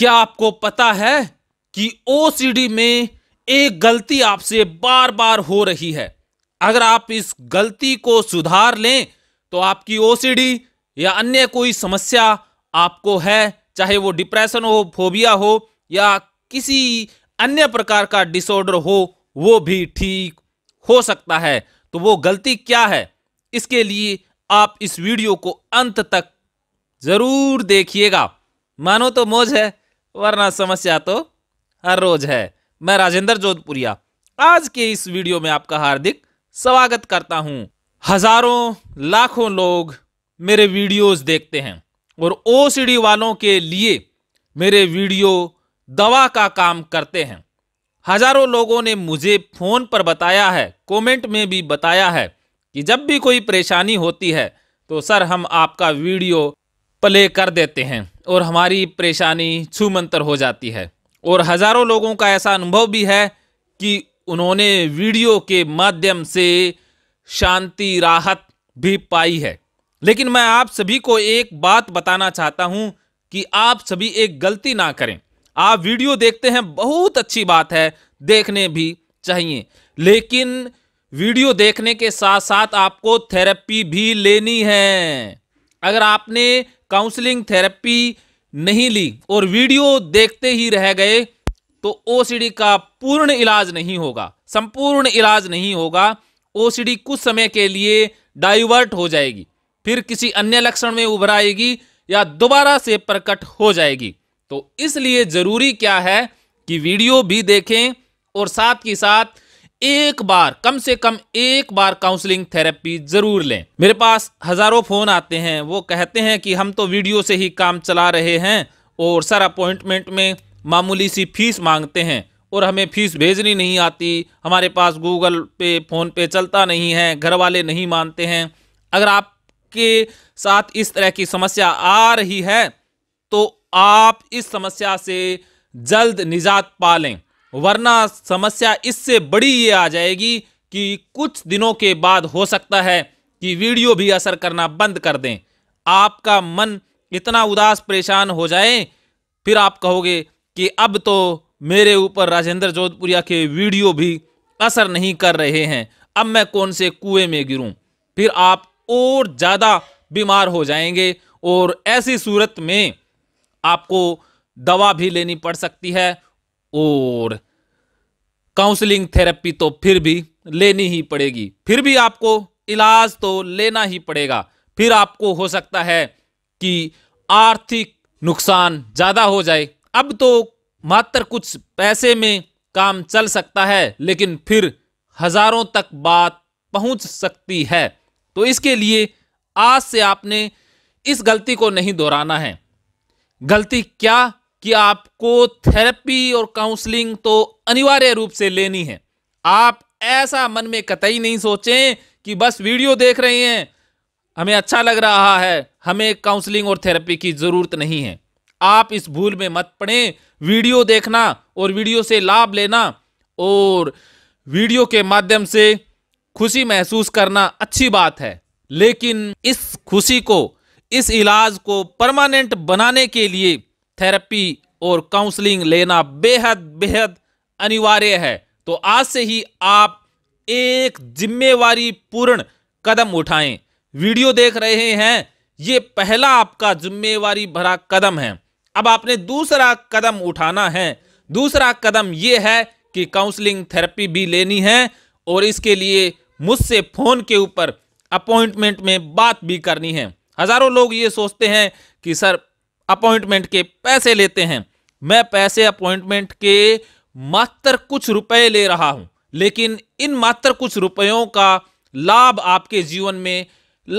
क्या आपको पता है कि ओसीडी में एक गलती आपसे बार बार हो रही है अगर आप इस गलती को सुधार लें तो आपकी ओसीडी या अन्य कोई समस्या आपको है चाहे वो डिप्रेशन हो फोबिया हो या किसी अन्य प्रकार का डिसऑर्डर हो वो भी ठीक हो सकता है तो वो गलती क्या है इसके लिए आप इस वीडियो को अंत तक ज़रूर देखिएगा मानो तो मौज है वरना समस्या तो हर रोज है मैं राजेंद्र जोधपुरिया आज के इस वीडियो में आपका हार्दिक स्वागत करता हूं हजारों लाखों लोग मेरे वीडियोस देखते हैं और ओसीडी वालों के लिए मेरे वीडियो दवा का काम करते हैं हजारों लोगों ने मुझे फ़ोन पर बताया है कमेंट में भी बताया है कि जब भी कोई परेशानी होती है तो सर हम आपका वीडियो प्ले कर देते हैं और हमारी परेशानी छूमंतर हो जाती है और हज़ारों लोगों का ऐसा अनुभव भी है कि उन्होंने वीडियो के माध्यम से शांति राहत भी पाई है लेकिन मैं आप सभी को एक बात बताना चाहता हूं कि आप सभी एक गलती ना करें आप वीडियो देखते हैं बहुत अच्छी बात है देखने भी चाहिए लेकिन वीडियो देखने के साथ साथ आपको थेरेपी भी लेनी है अगर आपने काउंसलिंग थेरेपी नहीं ली और वीडियो देखते ही रह गए तो ओसीडी का पूर्ण इलाज नहीं होगा संपूर्ण इलाज नहीं होगा ओसीडी कुछ समय के लिए डाइवर्ट हो जाएगी फिर किसी अन्य लक्षण में उभर आएगी या दोबारा से प्रकट हो जाएगी तो इसलिए ज़रूरी क्या है कि वीडियो भी देखें और साथ ही साथ एक बार कम से कम एक बार काउंसलिंग थेरेपी जरूर लें मेरे पास हजारों फोन आते हैं वो कहते हैं कि हम तो वीडियो से ही काम चला रहे हैं और सर अपॉइंटमेंट में मामूली सी फीस मांगते हैं और हमें फीस भेजनी नहीं आती हमारे पास गूगल पे फ़ोन पे चलता नहीं है घर वाले नहीं मानते हैं अगर आपके साथ इस तरह की समस्या आ रही है तो आप इस समस्या से जल्द निजात पा लें वरना समस्या इससे बड़ी ये आ जाएगी कि कुछ दिनों के बाद हो सकता है कि वीडियो भी असर करना बंद कर दें आपका मन इतना उदास परेशान हो जाए फिर आप कहोगे कि अब तो मेरे ऊपर राजेंद्र जोधपुरिया के वीडियो भी असर नहीं कर रहे हैं अब मैं कौन से कुएं में गिरूं फिर आप और ज़्यादा बीमार हो जाएंगे और ऐसी सूरत में आपको दवा भी लेनी पड़ सकती है और काउंसलिंग थेरेपी तो फिर भी लेनी ही पड़ेगी फिर भी आपको इलाज तो लेना ही पड़ेगा फिर आपको हो सकता है कि आर्थिक नुकसान ज़्यादा हो जाए अब तो मात्र कुछ पैसे में काम चल सकता है लेकिन फिर हजारों तक बात पहुंच सकती है तो इसके लिए आज से आपने इस गलती को नहीं दोहराना है गलती क्या कि आपको थेरेपी और काउंसलिंग तो अनिवार्य रूप से लेनी है आप ऐसा मन में कतई नहीं सोचें कि बस वीडियो देख रहे हैं हमें अच्छा लग रहा है हमें काउंसलिंग और थेरेपी की ज़रूरत नहीं है आप इस भूल में मत पड़ें वीडियो देखना और वीडियो से लाभ लेना और वीडियो के माध्यम से खुशी महसूस करना अच्छी बात है लेकिन इस खुशी को इस इलाज को परमानेंट बनाने के लिए थेरेपी और काउंसलिंग लेना बेहद बेहद अनिवार्य है तो आज से ही आप एक जिम्मेवारी पूर्ण कदम उठाएं वीडियो देख रहे हैं ये पहला आपका जिम्मेवारी भरा कदम है अब आपने दूसरा कदम उठाना है दूसरा कदम ये है कि काउंसलिंग थेरेपी भी लेनी है और इसके लिए मुझसे फ़ोन के ऊपर अपॉइंटमेंट में बात भी करनी है हज़ारों लोग ये सोचते हैं कि सर अपॉइंटमेंट के पैसे लेते हैं मैं पैसे अपॉइंटमेंट के मात्र कुछ रुपए ले रहा हूं लेकिन इन मात्र कुछ रुपयों का लाभ आपके जीवन में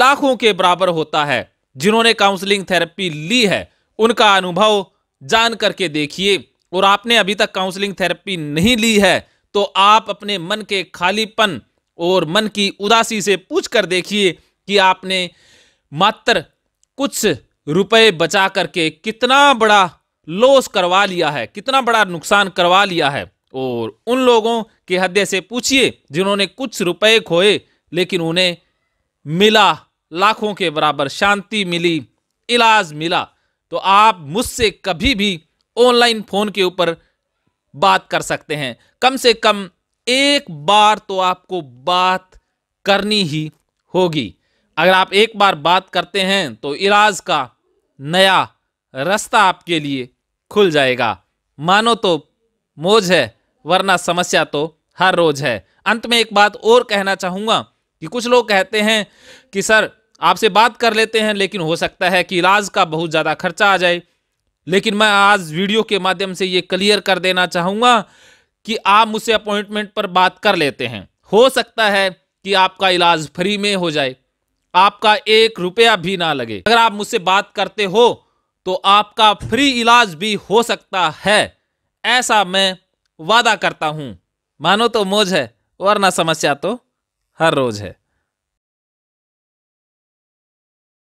लाखों के बराबर होता है जिन्होंने काउंसलिंग थेरेपी ली है उनका अनुभव जान करके देखिए और आपने अभी तक काउंसलिंग थेरेपी नहीं ली है तो आप अपने मन के खालीपन और मन की उदासी से पूछ कर देखिए कि आपने मात्र कुछ रुपए बचा करके कितना बड़ा लॉस करवा लिया है कितना बड़ा नुकसान करवा लिया है और उन लोगों के हद से पूछिए जिन्होंने कुछ रुपए खोए लेकिन उन्हें मिला लाखों के बराबर शांति मिली इलाज मिला तो आप मुझसे कभी भी ऑनलाइन फ़ोन के ऊपर बात कर सकते हैं कम से कम एक बार तो आपको बात करनी ही होगी अगर आप एक बार बात करते हैं तो इलाज का नया रास्ता आपके लिए खुल जाएगा मानो तो मोज है वरना समस्या तो हर रोज है अंत में एक बात और कहना चाहूँगा कि कुछ लोग कहते हैं कि सर आपसे बात कर लेते हैं लेकिन हो सकता है कि इलाज का बहुत ज़्यादा खर्चा आ जाए लेकिन मैं आज वीडियो के माध्यम से ये क्लियर कर देना चाहूँगा कि आप मुझसे अपॉइंटमेंट पर बात कर लेते हैं हो सकता है कि आपका इलाज फ्री में हो जाए आपका एक रुपया भी ना लगे अगर आप मुझसे बात करते हो तो आपका फ्री इलाज भी हो सकता है ऐसा मैं वादा करता हूं मानो तो मोज है वरना समस्या तो हर रोज है